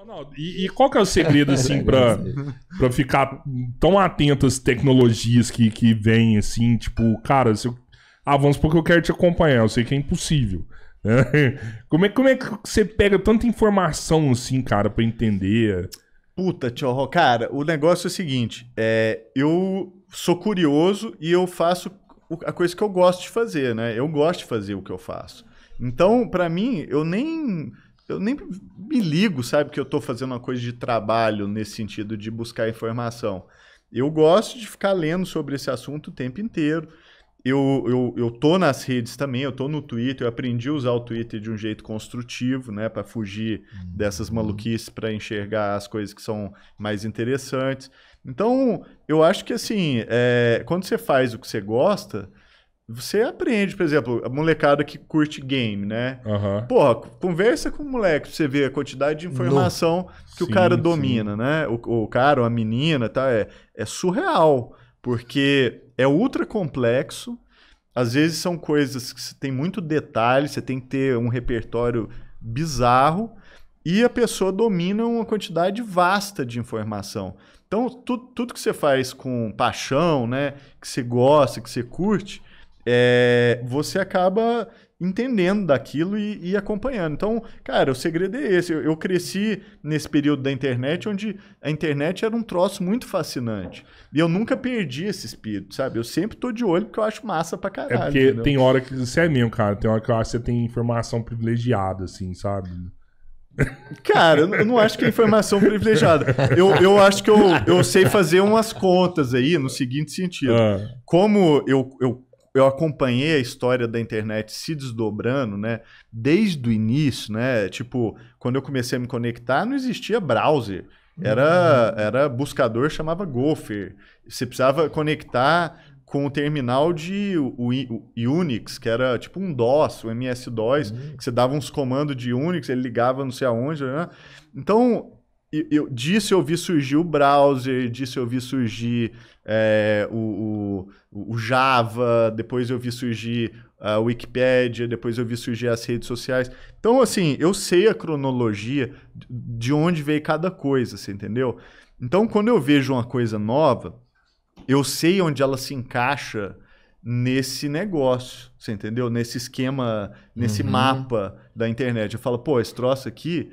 Ronaldo, e, e, qual que é o segredo, assim, é pra, pra ficar tão atento às tecnologias que, que vêm, assim, tipo, cara, se eu... ah, vamos supor que eu quero te acompanhar, eu sei que é impossível. Né? Como, é, como é que você pega tanta informação, assim, cara, pra entender? Puta, tio, Cara, o negócio é o seguinte, é, eu sou curioso e eu faço a coisa que eu gosto de fazer, né? Eu gosto de fazer o que eu faço. Então, para mim, eu nem eu nem me ligo, sabe, que eu estou fazendo uma coisa de trabalho nesse sentido de buscar informação. Eu gosto de ficar lendo sobre esse assunto o tempo inteiro. Eu, eu, eu tô nas redes também, eu tô no Twitter, eu aprendi a usar o Twitter de um jeito construtivo, né, para fugir uhum. dessas maluquices, para enxergar as coisas que são mais interessantes. Então, eu acho que assim, é, quando você faz o que você gosta, você aprende, por exemplo, a molecada que curte game, né? Uhum. Porra, conversa com o moleque pra você ver a quantidade de informação no. que sim, o cara domina, sim. né? O, o cara, a menina, tá? É, é surreal, porque é ultra complexo. Às vezes são coisas que tem muito detalhe, você tem que ter um repertório bizarro e a pessoa domina uma quantidade vasta de informação. Então, tu, tudo que você faz com paixão, né, que você gosta, que você curte, é, você acaba entendendo daquilo e, e, acompanhando. Então, cara, o segredo é esse. Eu, eu, cresci nesse período da internet, onde a internet era um troço muito fascinante. E eu nunca perdi esse espírito, sabe? Eu sempre tô de olho porque eu acho massa pra é caralho. É porque entendeu? tem hora que você é mesmo, cara. Tem hora que eu acho que você tem informação privilegiada, assim, sabe? Cara, eu não acho que é informação privilegiada. Eu, eu acho que eu, eu sei fazer umas contas aí no seguinte sentido. Ah. Como eu, eu eu acompanhei a história da internet se desdobrando, né? Desde o início, né? Tipo, quando eu comecei a me conectar, não existia browser. Era, uhum. era buscador, chamava Gopher. Você precisava conectar com o terminal de o, o Unix, que era tipo um DOS, o um MS-DOS, uhum. que você dava uns comandos de Unix, ele ligava não sei aonde. Né? Então, eu, disso eu vi surgir o browser, disso eu vi surgir é, o, o, o, Java, depois eu vi surgir a Wikipedia, depois eu vi surgir as redes sociais. Então, assim, eu sei a cronologia de onde veio cada coisa, você entendeu? Então, quando eu vejo uma coisa nova, eu sei onde ela se encaixa nesse negócio, você entendeu? Nesse esquema, nesse uhum. mapa da internet. Eu falo, pô, esse troço aqui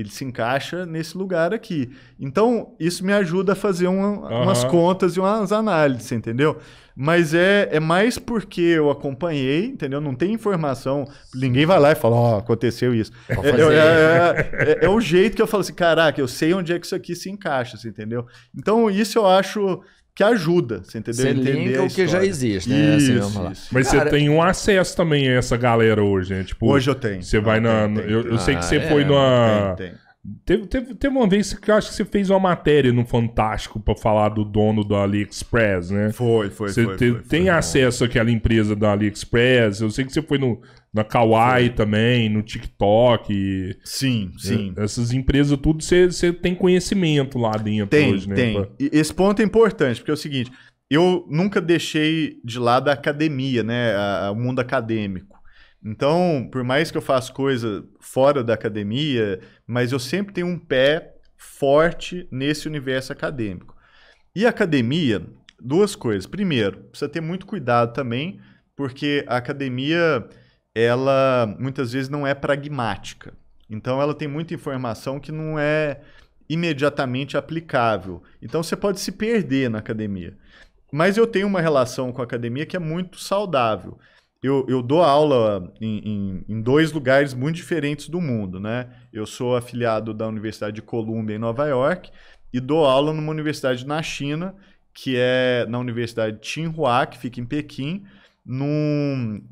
ele se encaixa nesse lugar aqui. Então, isso me ajuda a fazer uma, uhum. umas contas e umas análises, entendeu? Mas é, é mais porque eu acompanhei, entendeu? Não tem informação. Ninguém vai lá e fala, ó, oh, aconteceu isso. É, é, é, é, é, o jeito que eu falo assim, caraca, eu sei onde é que isso aqui se encaixa, assim, entendeu? Então, isso eu acho que ajuda, você entendeu? Você Entender o que já existe, né? Assim, isso, assim, isso. Mas Cara, você tem um acesso também a essa galera hoje, né? Tipo, hoje eu tenho. Você vai ah, na. Tem, tem, eu, tem. sei que você ah, foi é. numa. Tem, tem. Teve, teve, teve uma vez que eu acho que você fez uma matéria no Fantástico para falar do dono do AliExpress, né? Foi, foi, você foi, Você tem foi, acesso àquela empresa da AliExpress. Eu sei que você foi no, na Kawaii também, no TikTok. Sim, é, sim. Essas empresas, tudo você, você tem conhecimento lá dentro tem, hoje, né? Tem. Esse ponto é importante, porque é o seguinte: eu nunca deixei de lado a academia, né? o mundo acadêmico. Então, por mais que eu faça coisa fora da academia, mas eu sempre tenho um pé forte nesse universo acadêmico. E academia, duas coisas. Primeiro, precisa ter muito cuidado também, porque a academia, ela muitas vezes não é pragmática. Então, ela tem muita informação que não é imediatamente aplicável. Então, você pode se perder na academia. Mas eu tenho uma relação com a academia que é muito saudável eu, eu dou aula em, em, em, dois lugares muito diferentes do mundo, né? Eu sou afiliado da Universidade de Columbia em Nova York e dou aula numa universidade na China, que é na Universidade Tsinghua, que fica em Pequim, num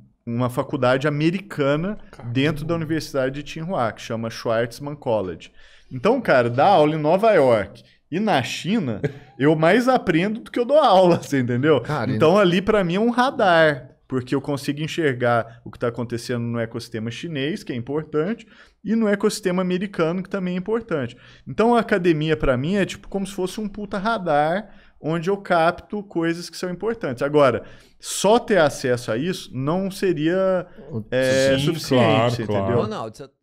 faculdade americana Caramba. dentro da Universidade de Tsinghua, que chama Schwartzman College. Então, cara, dar aula em Nova York e na China, eu mais aprendo do que eu dou aula, você entendeu? então, ali para mim é um radar porque eu consigo enxergar o que está acontecendo no ecossistema chinês, que é importante, e no ecossistema americano, que também é importante. Então a academia, para mim, é tipo como se fosse um puta radar onde eu capto coisas que são importantes. Agora, só ter acesso a isso não seria é, Sim, suficiente, claro, entendeu? Claro. Ronaldo,